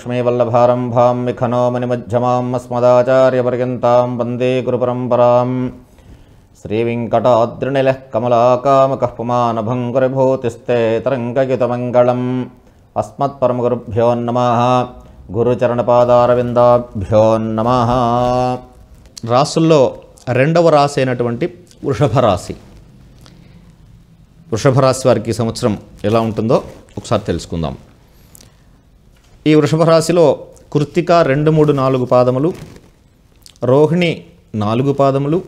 లక్ష్మీవల్లభారంభాం విఖనోమనిమధ్యమాం అస్మదాచార్యపర్యంతం వందే గురుపరంపరాం శ్రీవింకటాద్రునిలః కమలాకామకః పుమానభంగురిభూతిస్తే తరంగయుతమంగళం అస్మత్పరమగురుభ్యో నమ గురుచరణపాదారవిందాభ్యో నమ రాసుల్లో రెండవ రాశి అయినటువంటి వృషభ రాశి వృషభ రాశి వారికి సంవత్సరం ఎలా ఉంటుందో ఒకసారి తెలుసుకుందాం ఈ వృషభ రాశిలో కృత్తిక రెండు మూడు నాలుగు పాదములు రోహిణి నాలుగు పాదములు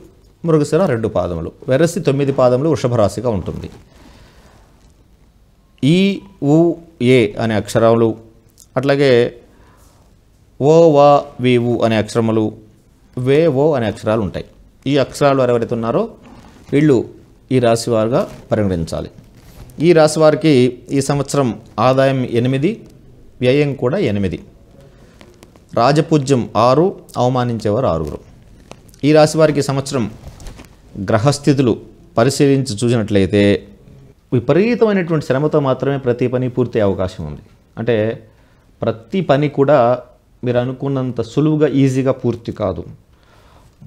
మృగశిర రెండు పాదములు వెరసి తొమ్మిది పాదములు వృషభ రాశిగా ఉంటుంది ఈ ఉ ఏ అనే అక్షరాలు అట్లాగే ఓ వా వి ఉ అనే అక్షరములు వే ఓ అనే అక్షరాలు ఉంటాయి ఈ అక్షరాలు ఎవరెవరైతే ఉన్నారో వీళ్ళు ఈ రాశి వారుగా పరిగణించాలి ఈ రాశి వారికి ఈ సంవత్సరం ఆదాయం ఎనిమిది వ్యయం కూడా ఎనిమిది రాజపూజ్యం ఆరు అవమానించేవారు ఆరుగురు ఈ రాశి వారికి సంవత్సరం గ్రహస్థితులు పరిశీలించి చూసినట్లయితే విపరీతమైనటువంటి శ్రమతో మాత్రమే ప్రతి పని పూర్తి అవకాశం ఉంది అంటే ప్రతి పని కూడా మీరు అనుకున్నంత సులువుగా ఈజీగా పూర్తి కాదు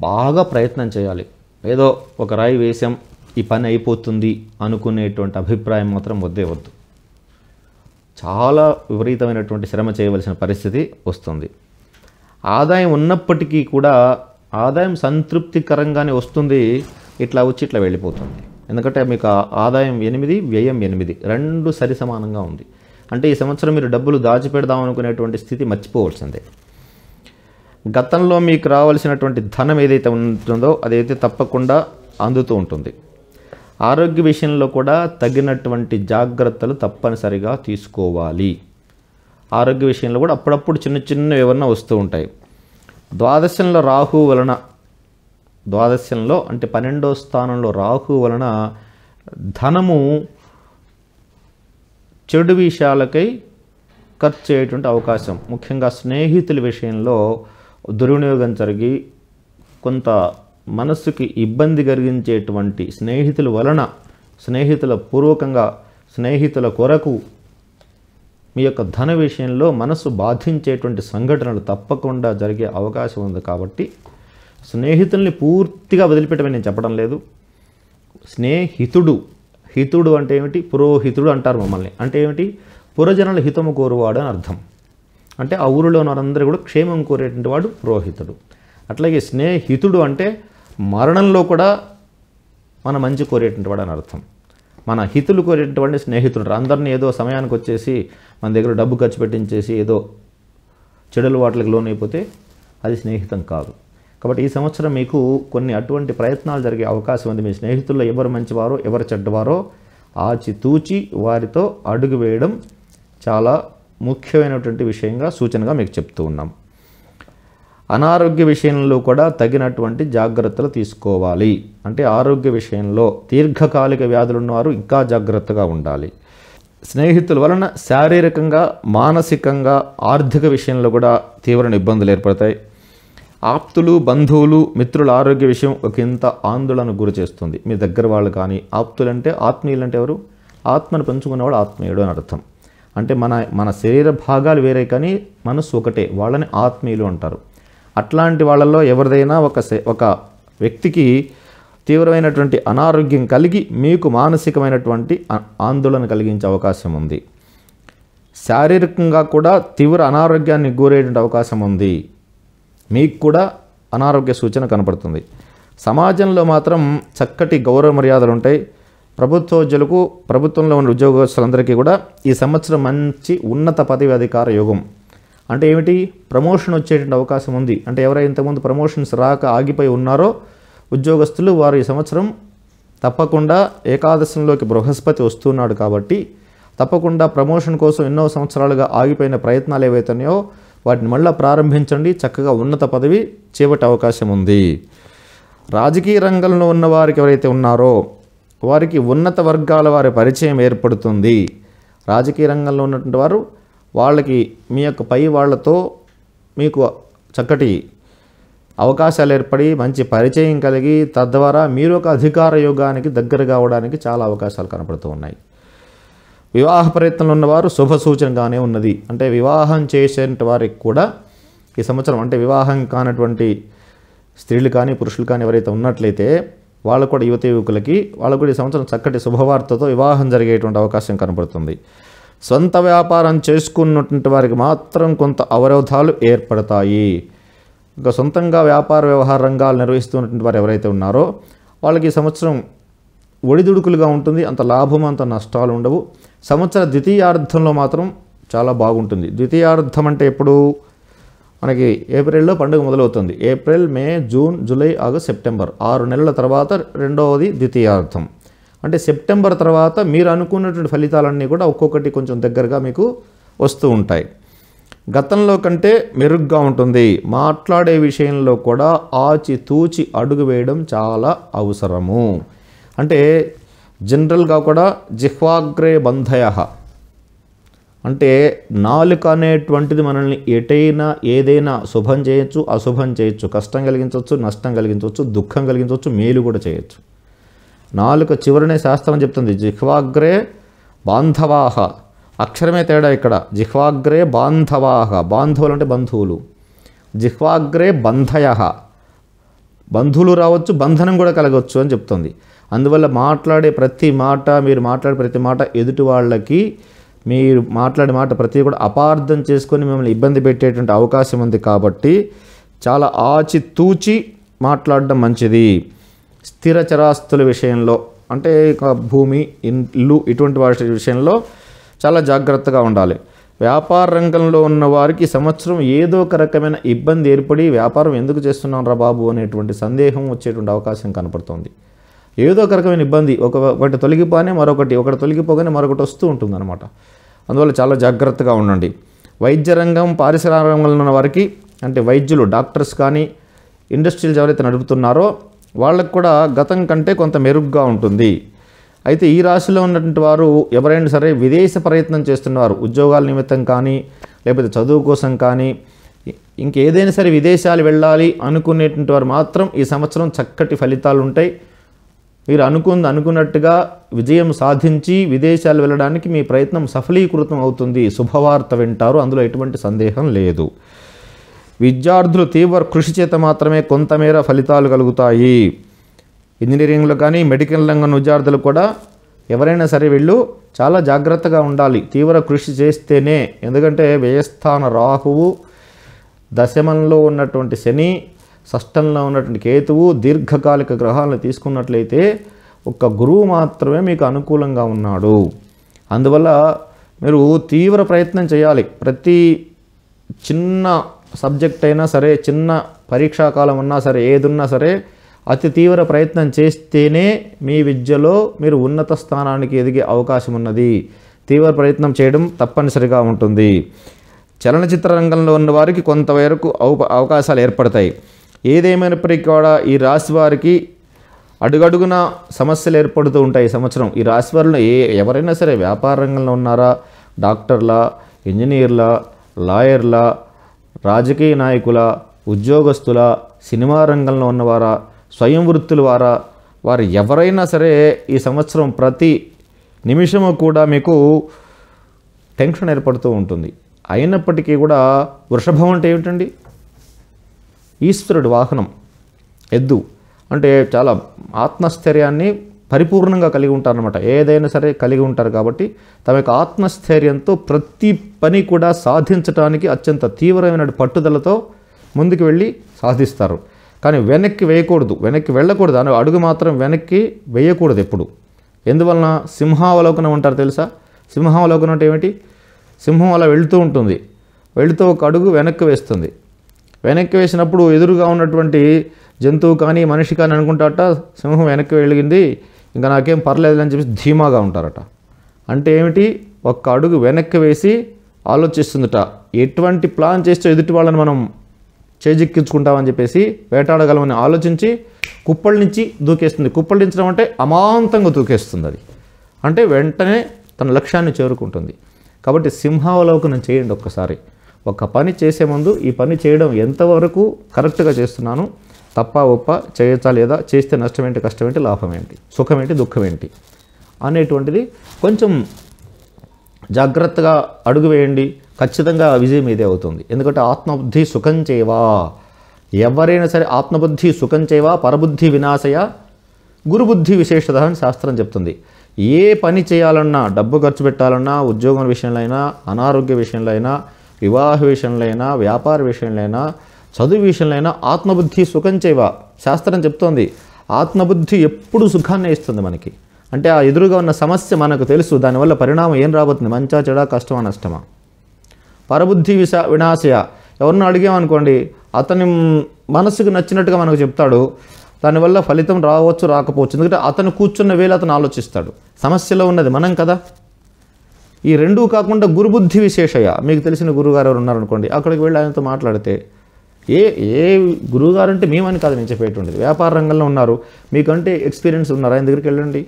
బాగా ప్రయత్నం చేయాలి ఏదో ఒక రాయి వేసాం ఈ పని అయిపోతుంది అనుకునేటువంటి అభిప్రాయం మాత్రం వద్దే వద్దు చాలా విపరీతమైనటువంటి శ్రమ చేయవలసిన పరిస్థితి వస్తుంది ఆదాయం ఉన్నప్పటికీ కూడా ఆదాయం సంతృప్తికరంగానే వస్తుంది ఇట్లా వచ్చి ఇట్లా వెళ్ళిపోతుంది ఎందుకంటే మీకు ఆదాయం ఎనిమిది వ్యయం ఎనిమిది రెండు సరి సమానంగా ఉంది అంటే ఈ సంవత్సరం మీరు డబ్బులు దాచిపెడదాం అనుకునేటువంటి స్థితి మర్చిపోవాల్సిందే గతంలో మీకు రావాల్సినటువంటి ధనం ఏదైతే ఉంటుందో అదైతే తప్పకుండా అందుతూ ఉంటుంది ఆరోగ్య విషయంలో కూడా తగినటువంటి జాగ్రత్తలు తప్పనిసరిగా తీసుకోవాలి ఆరోగ్య విషయంలో కూడా అప్పుడప్పుడు చిన్న చిన్న ఏమన్నా వస్తూ ఉంటాయి ద్వాదశంలో రాహు వలన ద్వాదశంలో అంటే పన్నెండో స్థానంలో రాహు వలన ధనము చెడు విషయాలకై ఖర్చు చేయటువంటి అవకాశం ముఖ్యంగా స్నేహితుల విషయంలో దుర్వినియోగం జరిగి కొంత మనస్సుకి ఇబ్బంది కలిగించేటువంటి స్నేహితుల వలన స్నేహితుల పూర్వకంగా స్నేహితుల కొరకు మీ యొక్క ధన విషయంలో మనస్సు బాధించేటువంటి సంఘటనలు తప్పకుండా జరిగే అవకాశం ఉంది కాబట్టి స్నేహితుల్ని పూర్తిగా వదిలిపెట్టమని నేను చెప్పడం లేదు స్నేహితుడు హితుడు అంటే ఏమిటి పురోహితుడు అంటారు మమ్మల్ని అంటే ఏమిటి పురజనుల హితము కోరువాడు అని అర్థం అంటే ఆ ఊరిలో వారందరూ కూడా క్షేమం కోరేటువంటి వాడు పురోహితుడు అట్లాగే స్నేహితుడు అంటే మరణంలో కూడా మన మంచి కోరేటువంటి వాడు అని అర్థం మన హితులు కోరేటువంటి స్నేహితుడు అందరినీ ఏదో సమయానికి వచ్చేసి మన దగ్గర డబ్బు ఖర్చు పెట్టించేసి ఏదో చెడుల వాటికి లోన్ అయిపోతే అది స్నేహితం కాదు కాబట్టి ఈ సంవత్సరం మీకు కొన్ని అటువంటి ప్రయత్నాలు జరిగే అవకాశం ఉంది మీ స్నేహితుల్లో ఎవరు మంచివారో ఎవరు చెడ్డవారో ఆచితూచి వారితో అడుగు వేయడం చాలా ముఖ్యమైనటువంటి విషయంగా సూచనగా మీకు చెప్తూ ఉన్నాం అనారోగ్య విషయంలో కూడా తగినటువంటి జాగ్రత్తలు తీసుకోవాలి అంటే ఆరోగ్య విషయంలో దీర్ఘకాలిక వ్యాధులు ఉన్నవారు ఇంకా జాగ్రత్తగా ఉండాలి స్నేహితుల వలన శారీరకంగా మానసికంగా ఆర్థిక విషయంలో కూడా తీవ్ర ఇబ్బందులు ఏర్పడతాయి ఆప్తులు బంధువులు మిత్రుల ఆరోగ్య విషయం ఒక ఇంత ఆందోళన గురి చేస్తుంది మీ దగ్గర వాళ్ళు కానీ ఆప్తులంటే ఆత్మీయులంటే ఎవరు ఆత్మను పెంచుకునేవాడు ఆత్మీయుడు అని అర్థం అంటే మన మన శరీర భాగాలు వేరే కానీ మనసు ఒకటే వాళ్ళని ఆత్మీయులు అంటారు అట్లాంటి వాళ్ళల్లో ఎవరిదైనా ఒక ఒక వ్యక్తికి తీవ్రమైనటువంటి అనారోగ్యం కలిగి మీకు మానసికమైనటువంటి ఆందోళన కలిగించే అవకాశం ఉంది శారీరకంగా కూడా తీవ్ర అనారోగ్యాన్ని గురయ్యేటువంటి అవకాశం ఉంది మీకు కూడా అనారోగ్య సూచన కనపడుతుంది సమాజంలో మాత్రం చక్కటి గౌరవ మర్యాదలు ఉంటాయి ప్రభుత్వోద్యోగులకు ప్రభుత్వంలో ఉన్న ఉద్యోగస్తులందరికీ కూడా ఈ సంవత్సరం మంచి ఉన్నత పదవి అధికార యోగం అంటే ఏమిటి ప్రమోషన్ వచ్చేటువంటి అవకాశం ఉంది అంటే ఎవరైనా ఇంతకుముందు ప్రమోషన్స్ రాక ఆగిపోయి ఉన్నారో ఉద్యోగస్తులు వారు ఈ సంవత్సరం తప్పకుండా ఏకాదశంలోకి బృహస్పతి వస్తున్నాడు కాబట్టి తప్పకుండా ప్రమోషన్ కోసం ఎన్నో సంవత్సరాలుగా ఆగిపోయిన ప్రయత్నాలు ఏవైతున్నాయో వాటిని మళ్ళీ ప్రారంభించండి చక్కగా ఉన్నత పదవి చేపట్టే అవకాశం ఉంది రాజకీయ రంగంలో ఉన్న వారికి ఎవరైతే ఉన్నారో వారికి ఉన్నత వర్గాల వారి పరిచయం ఏర్పడుతుంది రాజకీయ రంగంలో ఉన్నటువంటి వారు వాళ్ళకి మీ యొక్క పై వాళ్ళతో మీకు చక్కటి అవకాశాలు ఏర్పడి మంచి పరిచయం కలిగి తద్వారా మీరు ఒక అధికార యోగానికి దగ్గరగా కావడానికి చాలా అవకాశాలు కనపడుతూ ఉన్నాయి వివాహ ప్రయత్నంలో ఉన్నవారు శుభ సూచనగానే ఉన్నది అంటే వివాహం చేసిన వారికి కూడా ఈ సంవత్సరం అంటే వివాహం కానటువంటి స్త్రీలు కానీ పురుషులు కానీ ఎవరైతే ఉన్నట్లయితే వాళ్ళు కూడా యువత యువకులకి వాళ్ళు కూడా ఈ సంవత్సరం చక్కటి శుభవార్తతో వివాహం జరిగేటువంటి అవకాశం కనపడుతుంది సొంత వ్యాపారం చేసుకున్నటువంటి వారికి మాత్రం కొంత అవరోధాలు ఏర్పడతాయి ఇంకా సొంతంగా వ్యాపార వ్యవహార రంగాలు నిర్వహిస్తున్నటువంటి వారు ఎవరైతే ఉన్నారో వాళ్ళకి ఈ సంవత్సరం ఒడిదుడుకులుగా ఉంటుంది అంత లాభం అంత నష్టాలు ఉండవు సంవత్సర ద్వితీయార్థంలో మాత్రం చాలా బాగుంటుంది ద్వితీయార్థం అంటే ఎప్పుడు మనకి ఏప్రిల్లో పండుగ మొదలవుతుంది April May June July August September ఆరు నెలల తర్వాత రెండవది ద్వితీయార్థం అంటే సెప్టెంబర్ తర్వాత మీరు అనుకున్నటువంటి ఫలితాలన్నీ కూడా ఒక్కొక్కటి కొంచెం దగ్గరగా మీకు వస్తూ ఉంటాయి గతంలో కంటే మెరుగ్గా ఉంటుంది మాట్లాడే విషయంలో కూడా ఆచితూచి అడుగు వేయడం చాలా అవసరము అంటే జనరల్గా కూడా జిహ్వాగ్రే బంధయ అంటే నాలుక అనేటువంటిది మనల్ని ఎటైనా ఏదైనా శుభం చేయొచ్చు అశుభం చేయొచ్చు కష్టం కలిగించవచ్చు నష్టం కలిగించవచ్చు దుఃఖం కలిగించవచ్చు మేలు కూడా చేయొచ్చు నాలుక చివరనే శాస్త్రం చెప్తుంది జిహ్వాగ్రే బాంధవాహ అక్షరమే తేడా ఇక్కడ జిహ్వాగ్రే బాంధవాహ బాంధవులు అంటే బంధువులు జిహ్వాగ్రే బంధయ బంధువులు రావచ్చు బంధనం కూడా కలగవచ్చు అని చెప్తుంది అందువల్ల మాట్లాడే ప్రతి మాట మీరు మాట్లాడే ప్రతి మాట ఎదుటి వాళ్ళకి మీరు మాట్లాడే మాట ప్రతి కూడా అపార్థం చేసుకొని మిమ్మల్ని ఇబ్బంది పెట్టేటువంటి అవకాశం ఉంది కాబట్టి చాలా ఆచితూచి మాట్లాడడం మంచిది స్థిర చరాస్తుల విషయంలో అంటే ఇక భూమి ఇల్లు ఇటువంటి వాటి విషయంలో చాలా జాగ్రత్తగా ఉండాలి వ్యాపార రంగంలో ఉన్న వారికి సంవత్సరం ఏదో ఒక రకమైన ఇబ్బంది ఏర్పడి వ్యాపారం ఎందుకు చేస్తున్నాం రా బాబు అనేటువంటి సందేహం వచ్చేటువంటి అవకాశం కనపడుతుంది ఏదో ఒక రకమైన ఇబ్బంది ఒక ఒకటి తొలగిపోనే మరొకటి ఒకటి తొలగిపోగానే మరొకటి వస్తూ ఉంటుంది అనమాట అందువల్ల చాలా జాగ్రత్తగా ఉండండి వైద్య రంగం పారిశ్రామిక రంగంలో ఉన్న వారికి అంటే వైద్యులు డాక్టర్స్ కానీ ఇండస్ట్రీలు ఎవరైతే నడుపుతున్నారో వాళ్ళకు కూడా గతం కంటే కొంత మెరుగ్గా ఉంటుంది అయితే ఈ రాశిలో ఉన్నటువంటి వారు ఎవరైనా సరే విదేశ ప్రయత్నం చేస్తున్నవారు ఉద్యోగాల నిమిత్తం కానీ లేకపోతే చదువు కోసం కానీ ఇంకేదైనా సరే విదేశాలు వెళ్ళాలి అనుకునేటువంటి వారు మాత్రం ఈ సంవత్సరం చక్కటి ఫలితాలు ఉంటాయి మీరు అనుకుంది అనుకున్నట్టుగా విజయం సాధించి విదేశాలు వెళ్ళడానికి మీ ప్రయత్నం సఫలీకృతం అవుతుంది శుభవార్త వింటారు అందులో ఎటువంటి సందేహం లేదు విద్యార్థులు తీవ్ర కృషి చేత మాత్రమే కొంతమేర ఫలితాలు కలుగుతాయి ఇంజనీరింగ్లో కానీ మెడికల్ రంగం విద్యార్థులు కూడా ఎవరైనా సరే వీళ్ళు చాలా జాగ్రత్తగా ఉండాలి తీవ్ర కృషి చేస్తేనే ఎందుకంటే వ్యయస్థాన రాహువు దశమంలో ఉన్నటువంటి శని షష్టంలో ఉన్నటువంటి కేతువు దీర్ఘకాలిక గ్రహాలను తీసుకున్నట్లయితే ఒక్క గురువు మాత్రమే మీకు అనుకూలంగా ఉన్నాడు అందువల్ల మీరు తీవ్ర ప్రయత్నం చేయాలి ప్రతి చిన్న సబ్జెక్ట్ అయినా సరే చిన్న పరీక్షా కాలం ఉన్నా సరే ఏదున్నా సరే అతి తీవ్ర ప్రయత్నం చేస్తేనే మీ విద్యలో మీరు ఉన్నత స్థానానికి ఎదిగే అవకాశం ఉన్నది తీవ్ర ప్రయత్నం చేయడం తప్పనిసరిగా ఉంటుంది చలనచిత్ర రంగంలో ఉన్న వారికి కొంతవరకు అవకాశాలు ఏర్పడతాయి ఏదేమైనప్పటికీ కూడా ఈ రాశి వారికి అడుగడుగున సమస్యలు ఏర్పడుతూ ఉంటాయి సంవత్సరం ఈ రాశి వారిలో ఏ ఎవరైనా సరే వ్యాపార రంగంలో ఉన్నారా డాక్టర్లా ఇంజనీర్లా లాయర్లా రాజకీయ నాయకుల ఉద్యోగస్తుల సినిమా రంగంలో ఉన్నవారా స్వయం వృత్తుల వారా వారు ఎవరైనా సరే ఈ సంవత్సరం ప్రతి నిమిషము కూడా మీకు టెన్షన్ ఏర్పడుతూ ఉంటుంది అయినప్పటికీ కూడా వృషభం అంటే ఏమిటండి ఈశ్వరుడు వాహనం ఎద్దు అంటే చాలా ఆత్మస్థైర్యాన్ని పరిపూర్ణంగా కలిగి ఉంటారనమాట ఏదైనా సరే కలిగి ఉంటారు కాబట్టి తమ యొక్క ఆత్మస్థైర్యంతో ప్రతి పని కూడా సాధించడానికి అత్యంత తీవ్రమైన పట్టుదలతో ముందుకు వెళ్ళి సాధిస్తారు కానీ వెనక్కి వేయకూడదు వెనక్కి వెళ్ళకూడదు అని అడుగు మాత్రం వెనక్కి వేయకూడదు ఎప్పుడు ఎందువలన సింహావలోకనం అంటారు తెలుసా సింహావలోకనం అంటే ఏమిటి సింహం అలా వెళుతూ ఉంటుంది వెళుతూ ఒక అడుగు వెనక్కి వేస్తుంది వెనక్కి వేసినప్పుడు ఎదురుగా ఉన్నటువంటి జంతువు కానీ మనిషి కానీ అనుకుంటాట సింహం వెనక్కి వెళ్ళింది ఇంకా నాకేం పర్లేదు అని చెప్పేసి ధీమాగా ఉంటారట అంటే ఏమిటి ఒక్క అడుగు వెనక్కి వేసి ఆలోచిస్తుందట ఎటువంటి ప్లాన్ చేస్తే ఎదుటి వాళ్ళని మనం చేజిక్కించుకుంటామని చెప్పేసి వేటాడగలమని ఆలోచించి కుప్పల నుంచి దూకేస్తుంది కుప్పలించడం అంటే అమాంతంగా దూకేస్తుంది అది అంటే వెంటనే తన లక్ష్యాన్ని చేరుకుంటుంది కాబట్టి సింహావలోకనం చేయండి ఒక్కసారి ఒక పని చేసే ముందు ఈ పని చేయడం ఎంతవరకు కరెక్ట్గా చేస్తున్నాను తప్ప ఒప్ప చేయొచ్చా లేదా చేస్తే నష్టం ఏంటి కష్టం ఏంటి లాభం ఏంటి సుఖం ఏంటి దుఃఖం ఏంటి అనేటువంటిది కొంచెం జాగ్రత్తగా అడుగు వేయండి ఖచ్చితంగా విజయం ఇదే అవుతుంది ఎందుకంటే ఆత్మబుద్ధి సుఖం చేవా ఎవరైనా సరే ఆత్మబుద్ధి సుఖం చేవా పరబుద్ధి వినాశయ గురుబుద్ధి విశేషత అని శాస్త్రం చెప్తుంది ఏ పని చేయాలన్నా డబ్బు ఖర్చు పెట్టాలన్నా ఉద్యోగం విషయంలో అయినా అనారోగ్య విషయంలో అయినా వివాహ విషయంలో అయినా వ్యాపార విషయంలో అయినా చదువు విషయంలో ఆత్మబుద్ధి సుఖం చేవ శాస్త్రం చెప్తోంది ఆత్మబుద్ధి ఎప్పుడు సుఖాన్ని ఇస్తుంది మనకి అంటే ఆ ఎదురుగా ఉన్న సమస్య మనకు తెలుసు దానివల్ల పరిణామం ఏం రాబోతుంది మంచా చెడా కష్టమా నష్టమా పరబుద్ధి విష వినాశయ ఎవరిని అడిగామనుకోండి అతని మనసుకు నచ్చినట్టుగా మనకు చెప్తాడు దానివల్ల ఫలితం రావచ్చు రాకపోవచ్చు ఎందుకంటే అతను కూర్చున్న వేళ అతను ఆలోచిస్తాడు సమస్యలో ఉన్నది మనం కదా ఈ రెండూ కాకుండా గురుబుద్ధి విశేషయ మీకు తెలిసిన గురుగారు ఎవరు ఉన్నారనుకోండి అక్కడికి వెళ్ళి ఆయనతో మాట్లాడితే ఏ ఏ గురువుగారు అంటే మేమని కాదు నేను చెప్పేటి ఉండేది వ్యాపార రంగంలో ఉన్నారు మీకంటే ఎక్స్పీరియన్స్ ఉన్నారు ఆయన దగ్గరికి వెళ్ళండి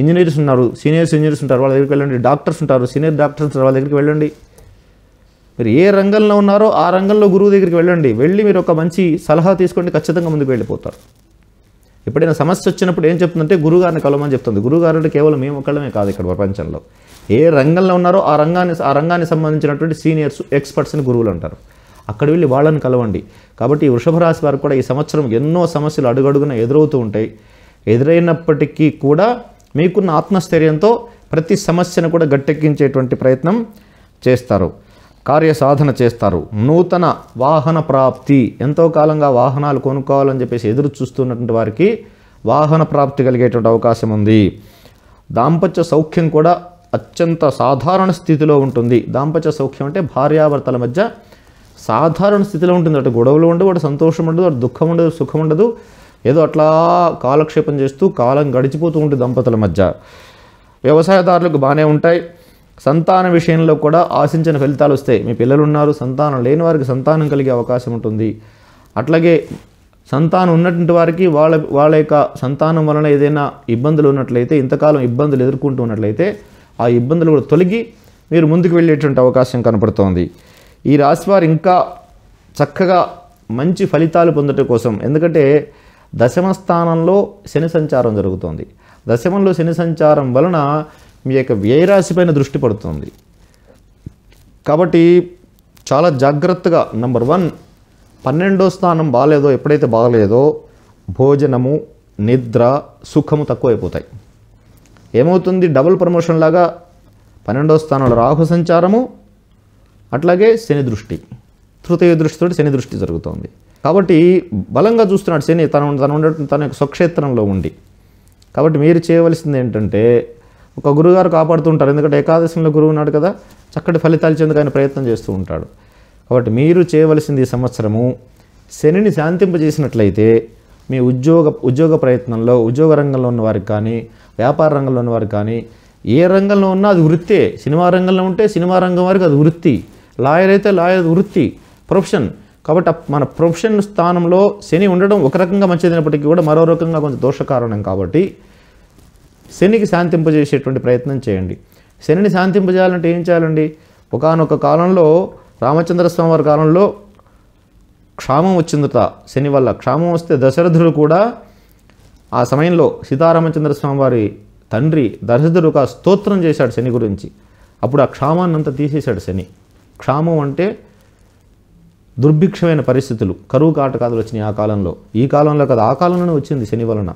ఇంజనీర్స్ ఉన్నారు సీనియర్స్ ఇంజనీర్స్ ఉంటారు వాళ్ళ దగ్గరికి వెళ్ళండి డాక్టర్స్ ఉంటారు సీనియర్ డాక్టర్స్ ఉంటారు వాళ్ళ దగ్గరికి వెళ్ళండి మీరు ఏ రంగంలో ఉన్నారో ఆ రంగంలో గురువు దగ్గరికి వెళ్ళండి వెళ్ళి మీరు ఒక మంచి సలహా తీసుకోండి ఖచ్చితంగా ముందుకు వెళ్ళిపోతారు ఎప్పుడైనా సమస్య వచ్చినప్పుడు ఏం చెప్తుందంటే గురుగారిని కలవమని చెప్తుంది గురుగారు అంటే కేవలం మేము ఒక్కళ్ళమే కాదు ఇక్కడ ప్రపంచంలో ఏ రంగంలో ఉన్నారో ఆ రంగాన్ని ఆ రంగానికి సంబంధించినటువంటి సీనియర్స్ ఎక్స్పర్ట్స్ని గురువులు అంటారు అక్కడ వెళ్ళి వాళ్ళని కలవండి కాబట్టి ఈ వృషభ రాశి వారికి కూడా ఈ సంవత్సరం ఎన్నో సమస్యలు అడుగడుగున ఎదురవుతూ ఉంటాయి ఎదురైనప్పటికీ కూడా మీకున్న ఆత్మస్థైర్యంతో ప్రతి సమస్యను కూడా గట్టెక్కించేటువంటి ప్రయత్నం చేస్తారు కార్య సాధన చేస్తారు నూతన వాహన ప్రాప్తి ఎంతో కాలంగా వాహనాలు కొనుక్కోవాలని చెప్పేసి ఎదురు చూస్తున్నటువంటి వారికి వాహన ప్రాప్తి కలిగేటువంటి అవకాశం ఉంది దాంపత్య సౌఖ్యం కూడా అత్యంత సాధారణ స్థితిలో ఉంటుంది దాంపత్య సౌఖ్యం అంటే భార్యాభర్తల మధ్య సాధారణ స్థితిలో ఉంటుంది అటు గొడవలు ఉండవు అటు సంతోషం ఉండదు అటు దుఃఖం ఉండదు సుఖం ఉండదు ఏదో అట్లా కాలక్షేపం చేస్తూ కాలం గడిచిపోతూ ఉంటుంది దంపతుల మధ్య వ్యవసాయదారులకు బాగానే ఉంటాయి సంతాన విషయంలో కూడా ఆశించిన ఫలితాలు వస్తాయి మీ పిల్లలు ఉన్నారు సంతానం లేని వారికి సంతానం కలిగే అవకాశం ఉంటుంది అట్లాగే సంతానం ఉన్నటువంటి వారికి వాళ్ళ వాళ్ళ యొక్క సంతానం వలన ఏదైనా ఇబ్బందులు ఉన్నట్లయితే ఇంతకాలం ఇబ్బందులు ఎదుర్కొంటూ ఉన్నట్లయితే ఆ ఇబ్బందులు కూడా తొలగి మీరు ముందుకు వెళ్ళేటువంటి అవకాశం కనపడుతోంది ఈ రాశివారు ఇంకా చక్కగా మంచి ఫలితాలు పొందట కోసం ఎందుకంటే దశమ స్థానంలో శని సంచారం జరుగుతుంది దశమంలో శని సంచారం వలన మీ యొక్క వ్యయరాశి పైన దృష్టి పడుతుంది కాబట్టి చాలా జాగ్రత్తగా నెంబర్ వన్ పన్నెండో స్థానం బాగాలేదో ఎప్పుడైతే బాగలేదో భోజనము నిద్ర సుఖము తక్కువైపోతాయి ఏమవుతుంది డబుల్ ప్రమోషన్ లాగా పన్నెండో స్థానంలో రాహు సంచారము అట్లాగే శని దృష్టి తృతీయ దృష్టితో శని దృష్టి జరుగుతోంది కాబట్టి బలంగా చూస్తున్నాడు శని తను తను ఉండే తన యొక్క స్వక్షేత్రంలో ఉండి కాబట్టి మీరు చేయవలసింది ఏంటంటే ఒక గురుగారు కాపాడుతుంటారు ఎందుకంటే ఏకాదశంలో గురువు ఉన్నాడు కదా చక్కటి ఫలితాలు చెందుకు ఆయన ప్రయత్నం చేస్తూ ఉంటాడు కాబట్టి మీరు చేయవలసింది ఈ సంవత్సరము శనిని శాంతింపజేసినట్లయితే మీ ఉద్యోగ ఉద్యోగ ప్రయత్నంలో ఉద్యోగ రంగంలో ఉన్న వారికి కానీ వ్యాపార రంగంలో ఉన్న వారికి కానీ ఏ రంగంలో ఉన్నా అది వృత్తే సినిమా రంగంలో ఉంటే సినిమా రంగం వారికి అది వృత్తి లాయర్ అయితే లాయర్ వృత్తి ప్రొఫెషన్ కాబట్టి మన ప్రొఫెషన్ స్థానంలో శని ఉండడం ఒక రకంగా మంచిదైనప్పటికీ కూడా మరో రకంగా కొంచెం దోషకారణం కాబట్టి శనికి శాంతింపజేసేటువంటి ప్రయత్నం చేయండి శనిని శాంతింపజేయాలంటే ఏం చేయాలండి ఒకనొక కాలంలో రామచంద్ర స్వామి వారి కాలంలో క్షామం వచ్చిందట శని వల్ల క్షామం వస్తే దశరథుడు కూడా ఆ సమయంలో సీతారామచంద్ర స్వామి వారి తండ్రి దశరథుడు ఒక స్తోత్రం చేశాడు శని గురించి అప్పుడు ఆ క్షామాన్ని అంతా తీసేశాడు శని క్షామం అంటే దుర్భిక్షమైన పరిస్థితులు కరువు కాటకాదులు వచ్చినాయి ఆ కాలంలో ఈ కాలంలో కదా ఆ కాలంలోనే వచ్చింది శని వలన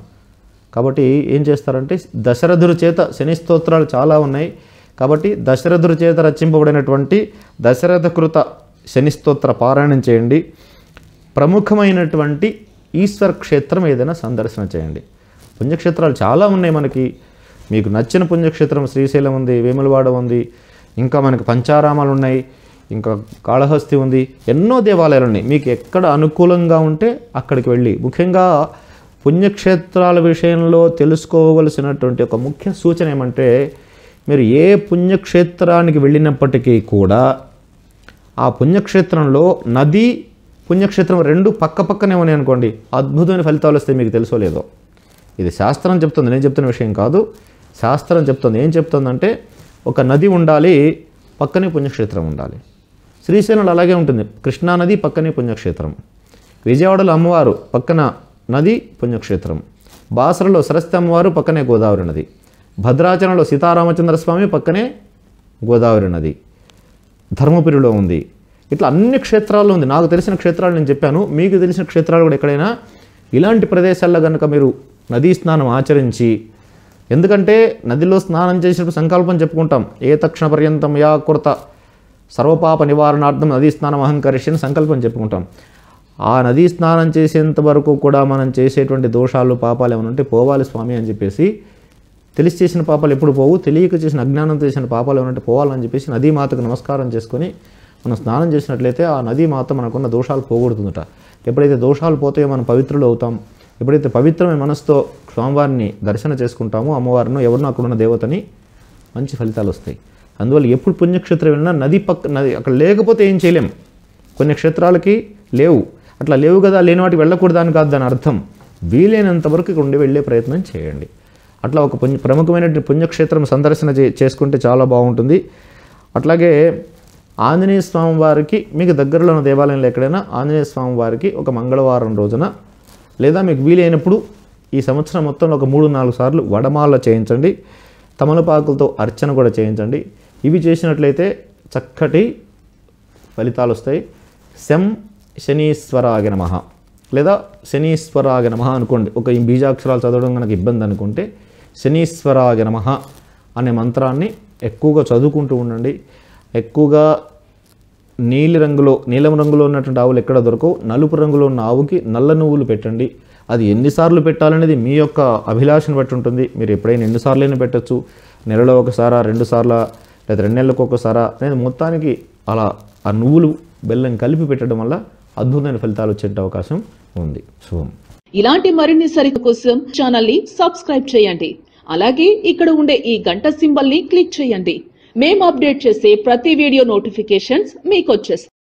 కాబట్టి ఏం చేస్తారంటే దశరథుడు చేత శని స్తోత్రాలు చాలా ఉన్నాయి కాబట్టి దశరథుడు చేత రచింపబడినటువంటి దశరథకృత శని స్తోత్ర పారాయణం చేయండి ప్రముఖమైనటువంటి ఈశ్వర క్షేత్రం ఏదైనా సందర్శన చేయండి పుణ్యక్షేత్రాలు చాలా ఉన్నాయి మనకి మీకు నచ్చిన పుణ్యక్షేత్రం శ్రీశైలం ఉంది వేములవాడ ఉంది ఇంకా మనకు పంచారామాలు ఉన్నాయి ఇంకా కాళహస్తి ఉంది ఎన్నో దేవాలయాలు ఉన్నాయి మీకు ఎక్కడ అనుకూలంగా ఉంటే అక్కడికి వెళ్ళి ముఖ్యంగా పుణ్యక్షేత్రాల విషయంలో తెలుసుకోవలసినటువంటి ఒక ముఖ్య సూచన ఏమంటే మీరు ఏ పుణ్యక్షేత్రానికి వెళ్ళినప్పటికీ కూడా ఆ పుణ్యక్షేత్రంలో నది పుణ్యక్షేత్రం రెండు పక్క పక్కనే ఉన్నాయి అనుకోండి అద్భుతమైన ఫలితాలు వస్తే మీకు తెలుసో లేదో ఇది శాస్త్రం చెప్తుంది నేను చెప్తున్న విషయం కాదు శాస్త్రం చెప్తుంది ఏం చెప్తుందంటే ఒక నది ఉండాలి పక్కనే పుణ్యక్షేత్రం ఉండాలి శ్రీశైలంలో అలాగే ఉంటుంది కృష్ణానది పక్కనే పుణ్యక్షేత్రం విజయవాడలో అమ్మవారు పక్కన నది పుణ్యక్షేత్రం బాసరలో సరస్తి అమ్మవారు పక్కనే గోదావరి నది భద్రాచలంలో సీతారామచంద్రస్వామి పక్కనే గోదావరి నది ధర్మపురిలో ఉంది ఇట్లా అన్ని క్షేత్రాల్లో ఉంది నాకు తెలిసిన క్షేత్రాలు నేను చెప్పాను మీకు తెలిసిన క్షేత్రాలు కూడా ఎక్కడైనా ఇలాంటి ప్రదేశాల్లో కనుక మీరు నదీ స్నానం ఆచరించి ఎందుకంటే నదిలో స్నానం చేసినప్పుడు సంకల్పం చెప్పుకుంటాం ఏ తక్షణ పర్యంతం యా సర్వపాప నివారణార్థం నదీ స్నానం అహంకరిష్యని అని సంకల్పం చెప్పుకుంటాం ఆ నదీ స్నానం చేసేంత వరకు కూడా మనం చేసేటువంటి దోషాలు పాపాలు ఏమైనా ఉంటే పోవాలి స్వామి అని చెప్పేసి తెలిసి చేసిన పాపాలు ఎప్పుడు పోవు తెలియక చేసిన అజ్ఞానం చేసిన పాపాలు ఏమైనా ఉంటే పోవాలని చెప్పేసి నదీమాతకు నమస్కారం చేసుకొని మనం స్నానం చేసినట్లయితే ఆ నదీమాత మనకున్న దోషాలు పోగొడుతుందట ఎప్పుడైతే దోషాలు పోతాయో మనం పవిత్రులు అవుతాం ఎప్పుడైతే పవిత్రమైన మనసుతో స్వామివారిని దర్శన చేసుకుంటామో అమ్మవారిని ఎవరినో అక్కడున్న దేవతని మంచి ఫలితాలు వస్తాయి అందువల్ల ఎప్పుడు పుణ్యక్షేత్రం వెళ్ళినా నది పక్క నది అక్కడ లేకపోతే ఏం చేయలేం కొన్ని క్షేత్రాలకి లేవు అట్లా లేవు కదా లేని వాటికి వెళ్ళకూడదు అని కాదు దాని అర్థం వీలైనంత వరకు ఇక్కడ ఉండి వెళ్ళే ప్రయత్నం చేయండి అట్లా ఒక పుణ్య ప్రముఖమైనటువంటి పుణ్యక్షేత్రం సందర్శన చేసుకుంటే చాలా బాగుంటుంది అట్లాగే ఆంజనేయ స్వామి వారికి మీకు దగ్గరలో ఉన్న దేవాలయంలో ఎక్కడైనా ఆంజనేయ స్వామి వారికి ఒక మంగళవారం రోజున లేదా మీకు వీలైనప్పుడు ఈ సంవత్సరం మొత్తంలో ఒక మూడు నాలుగు సార్లు వడమాల చేయించండి తమలపాకులతో అర్చన కూడా చేయించండి ఇవి చేసినట్లయితే చక్కటి ఫలితాలు వస్తాయి శం శనీశ్వరాగ నమ లేదా శనీశ్వరాగ నమ అనుకోండి ఒక ఈ బీజాక్షరాలు చదవడం కనుక ఇబ్బంది అనుకుంటే శనీశ్వరాగ నమ అనే మంత్రాన్ని ఎక్కువగా చదువుకుంటూ ఉండండి ఎక్కువగా నీలి రంగులో నీలం రంగులో ఉన్నటువంటి ఆవులు ఎక్కడ దొరకవు నలుపు రంగులో ఉన్న ఆవుకి నల్ల నువ్వులు పెట్టండి అది ఎన్నిసార్లు పెట్టాలనేది మీ యొక్క అభిలాషను బట్టి ఉంటుంది మీరు ఎప్పుడైనా ఎన్నిసార్లు అయినా పెట్టచ్చు నెలలో ఒకసారా రెండు సార్లు లేదా రెండు నెలలకు ఒకసారా నేను మొత్తానికి అలా ఆ నువ్వులు బెల్లం కలిపి పెట్టడం వల్ల అద్భుతమైన ఫలితాలు వచ్చే అవకాశం ఉంది శుభం ఇలాంటి మరిన్ని సరికు కోసం ఛానల్ ని సబ్స్క్రైబ్ చేయండి అలాగే ఇక్కడ ఉండే ఈ గంట సింబల్ ని క్లిక్ చేయండి మేము అప్డేట్ చేసే ప్రతి వీడియో నోటిఫికేషన్స్ మీకు వచ్చేస్తాయి